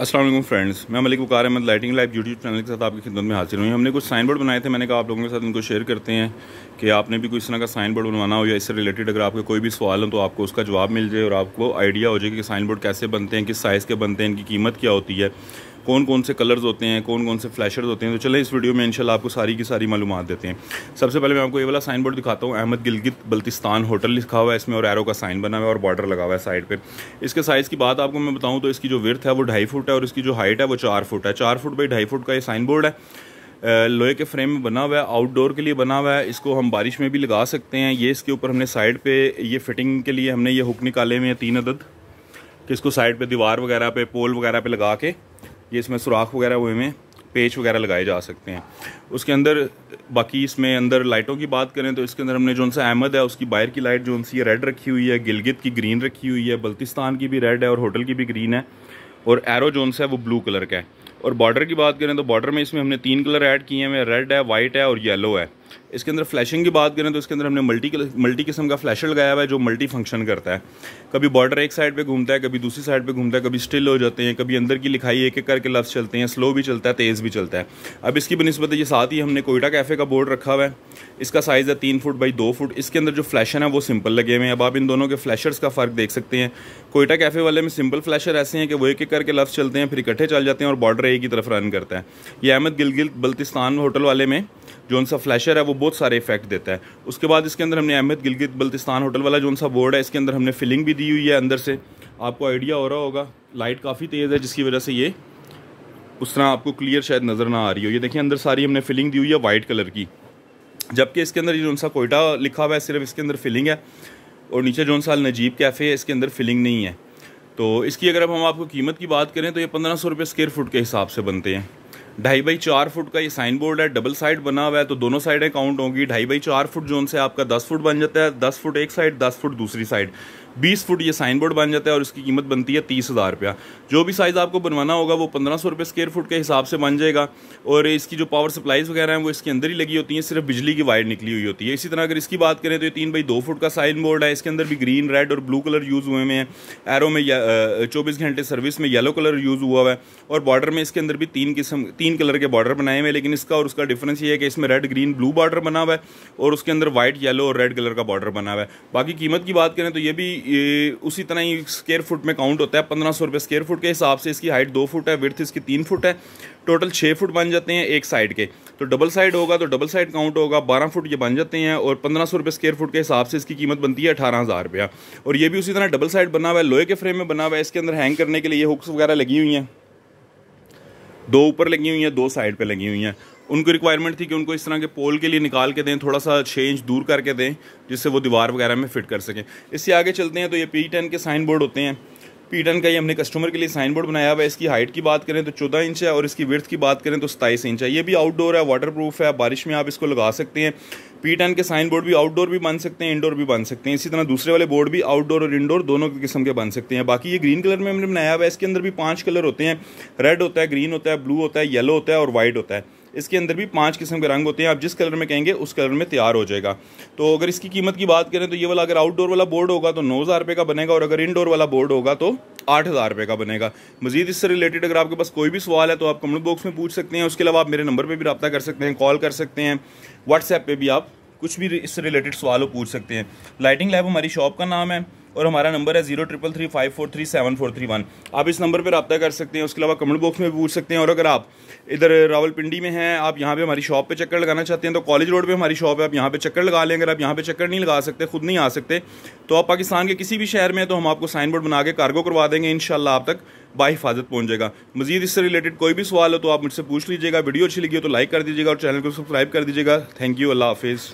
Aslam friends मैं Malik Waqar Ahmed lighting live YouTube channel के साथ आपकी खिदमत में हाजिर हुई हमने कुछ साइन बोर्ड बनाए थे मैंने कहा आप लोगों के साथ इनको शेयर करते हैं कि आपने भी कोई इस तरह का साइन बोर्ड बनवाना हो या इससे रिलेटेड अगर आपके कोई भी सवाल हो तो आपको उसका जवाब मिल जाए और आपको आइडिया हो जाए कि साइन बोर्ड कैसे बनते हैं किस साइज़ के बनते हैं इनकी कीमत क्या होती है कौन कौन से कलर्स होते हैं कौन कौन से फ्लैशर्स होते हैं तो चले इस वीडियो में इनशाला आपको सारी की सारी मालूम देते हैं सबसे पहले मैं आपको ये वाला साइन बोर्ड दिखाता हूँ अहमद गिलगित बल्तिस्तान होटल लिखा हुआ है इसमें और एरो का साइन बना हुआ है और बॉर्डर लगा हुआ है साइड पर इसके साइज़ की बात आपको मैं बताऊँ तो इसकी जो विर्थ है वो ढाई फुट है और इसकी जो हाइट है वो चार फुट है चार फुट बाई ढाई फुट का ये साइन बोर्ड है लोहे के फ्रेम में बना हुआ है आउटडोर के लिए बना हुआ है इसको हम बारिश में भी लगा सकते हैं ये इसके ऊपर हमने साइड पे ये फिटिंग के लिए हमने ये हुक निकाले हुए हैं तीन अदद कि इसको साइड पे दीवार वगैरह पे पोल वगैरह पे लगा के ये इसमें सुराख वगैरह हुए में पेच वगैरह लगाए जा सकते हैं उसके अंदर बाकी इसमें अंदर लाइटों की बात करें तो इसके अंदर हमने जो सा अहमद है उसकी बाहर की लाइट जो सी रेड रखी हुई है गिलगित की ग्रीन रखी हुई है बल्तिस्तान की भी रेड है और होटल की भी ग्रीन है और एरो जोन है वो ब्लू कलर का है और बॉर्डर की बात करें तो बॉर्डर में इसमें हमने तीन कलर ऐड किए हैं रेड है वाइट है और येलो है इसके अंदर फ्लैशिंग की बात करें तो इसके अंदर हमने मल्टी मल्टी किस्म का फ्लैशर लगाया हुआ है जो मल्टी फंक्शन करता है कभी बॉर्डर एक साइड पे घूमता है कभी दूसरी साइड पे घूमता है कभी स्टिल हो जाते हैं कभी अंदर की लिखाई एक एक करके लफ्ज़ चलते हैं स्लो भी चलता है तेज़ भी चलता है अब इसकी बनस्बत ये साथ ही हमने कोयटा कैफ़े का बोर्ड रखा हुआ है इसका साइज़ है तीन फुट बाई दो फुट इसके अंदर जो फ्लैशन है वो सिंपल लगे हुए हैं अब आप इन दोनों के फ्लैशर्स का फ़र्क देख सकते हैं कोयटा कैफ़े वाले में सिंपल फ्लैशर ऐसे हैं कि वो एक एक करके लफ्स चलते हैं फिर इकट्ठे चल जाते हैं और बॉर्डर एक ही तरफ रन करता है ये अहमद गिलगिल बल्तिस्तान होटल वाले में जो उनका फ्लैशर है है वो बहुत सारे इफेक्ट देता है उसके बाद इसके अंदर हमने अहमद गिलगित बल्तिस्तान होटल वाला जो सा बोर्ड है इसके अंदर हमने फिलिंग भी दी हुई है अंदर से आपको आइडिया हो रहा होगा लाइट काफ़ी तेज़ है जिसकी वजह से ये उस तरह आपको क्लियर शायद नज़र ना आ रही हो ये देखिए अंदर सारी हमने फिलिंग दी हुई है वाइट कलर की जबकि इसके अंदर जो सा कोयटा लिखा हुआ है सिर्फ इसके अंदर फिलिंग है और नीचे जो सा नजीब कैफ़े है इसके अंदर फिलिंग नहीं है तो इसकी अगर हम आपको कीमत की बात करें तो ये पंद्रह सौ रुपये स्केयर फुट के हिसाब से बनते हैं ढाई बाई चार फुट का ये साइन बोर्ड है डबल साइड बना हुआ है तो दोनों साइडें काउंट होंगी ढाई बाई चार फुट जोन से आपका दस फुट बन जाता है दस फुट एक साइड दस फुट दूसरी साइड बीस फुट ये साइन बोर्ड बन जाता है और इसकी कीमत बनती है तीस हज़ार रुपया जो भी साइज़ आपको बनवाना होगा वो पंद्रह सौ रुपये स्केयर फुट के हिसाब से बन जाएगा और इसकी जो पावर सप्लाईज़ वगैरह हैं वो इसके अंदर ही लगी होती हैं सिर्फ बिजली की वायर निकली हुई होती है इसी तरह अगर इसकी बात करें तो ये तीन बाई दो फुट का साइन बोर्ड है इसके अंदर भी ग्रीन रेड और ब्लू कलर यूज़ हुए हुए हैं एरो में चौबीस घंटे सर्विस में येलो कलर यूज़ हुआ हुआ है और बॉर्डर में इसके अंदर भी तीन किस्म तीन कलर के बॉर्डर बनाए हुए हैं लेकिन इसका और उसका डिफरेंस ये है कि इसमें रेड ग्रीन ब्लू बॉर्डर बना हुआ है और उसके अंदर वाइट येलो और रेड कलर का बॉर्डर बना हुआ है बाकी कीमत की बात करें तो ये भी ये उसी तरह ही स्केयर फुट में काउंट होता है पंद्रह सौ रुपये स्केयर फुट के हिसाब से इसकी हाइट दो फुट है विर्थ इसकी तीन फुट है टोटल छः फुट बन जाते हैं एक साइड के तो डबल साइड होगा तो डबल साइड काउंट होगा बारह फुट ये बन जाते हैं और पंद्रह सौ रुपये स्केयर फुट के हिसाब से इसकी कीमत बनती है अठारह हज़ार रुपया और ये भी उसी तरह डबल साइड बना हुआ है लोहे के फ्रेम में बना हुआ है इसके अंदर हैंग करने के लिए हुक्स वगैरह लगी हुई हैं दो ऊपर लगी हुई हैं दो साइड पर लगी हुई हैं उनको रिक्वायरमेंट थी कि उनको इस तरह के पोल के लिए निकाल के दें थोड़ा सा छः इंच दूर करके दें जिससे वो दीवार वगैरह में फिट कर सकें इससे आगे चलते हैं तो ये पी टेन के साइन बोर्ड होते हैं पी टन का ही हमने कस्टमर के लिए साइन बोर्ड बनाया हुआ है इसकी हाइट की बात करें तो चौदह इंच है और इसकी विर्थ की बात करें तो सताईस इंच है ये भी आउटडोर है वाटरप्रूफ है बारिश में आप इसको लगा सकते हैं पी टन के साइन बोर्ड भी आउटडोर भी बन सकते हैं इंडोर भी बन सकते हैं इसी तरह दूसरे वाले बोर्ड भी आउटडोर और इंडोर दोनों किस्म के बन सकते हैं बाकी ये ग्रीन कलर में हमने बनाया हुआ है इसके अंदर भी पाँच कलर होते हैं रेड होता है ग्रीन होता है ब्लू होता है येलो होता है और वाइट होता है इसके अंदर भी पांच किस्म के रंग होते हैं आप जिस कलर में कहेंगे उस कलर में तैयार हो जाएगा तो अगर इसकी कीमत की बात करें तो ये वाला अगर आउटडोर वाला बोर्ड होगा तो नौ हज़ार रुपये का बनेगा और अगर इनडोर वाला बोर्ड होगा तो आठ हज़ार रुपये का बनेगा मजीद इससे रिलेटेड अगर आपके पास कोई भी सवाल है तो आप कमेंट बॉक्स में पूछ सकते हैं उसके अलावा आप मेरे नंबर पर भी रब्ता कर सकते हैं कॉल कर सकते हैं व्हाट्सएप पर भी आप कुछ भी इससे रिलेटेड सवाल हो पूछ सकते हैं लाइटिंग लैब हमारी शॉप का नाम है और हमारा नंबर है zero triple three five four three seven four three one आप इस नंबर पर रब्ता कर सकते हैं उसके अलावा कमेंट बॉक्स में भी पूछ सकते हैं और अगर आप इधर रावलपिंडी में हैं आप यहाँ पे हमारी शॉप पे चक्कर लगाना चाहते हैं तो कॉलेज रोड पे हमारी शॉप है आप यहाँ पे चक्कर लगा लें अगर आप यहाँ पे चक्कर नहीं लगा सकते खुद नहीं आ सकते तो आप पाकिस्तान के किसी भी शहर में तो हम आपको साइन बोर्ड बना के कार्गो करवा देंगे इन आप तक बाहिफाजत पहुँच जाएगा मजीद इससे रिलेटेड कोई भी सवाल हो तो आप मुझसे पूछ लीजिएगा वीडियो अच्छी लगी हो तो लाइक कर दीजिएगा और चैनल को सब्सक्राइब कर दीजिएगा थैंक यू अल्लाह हाफिज़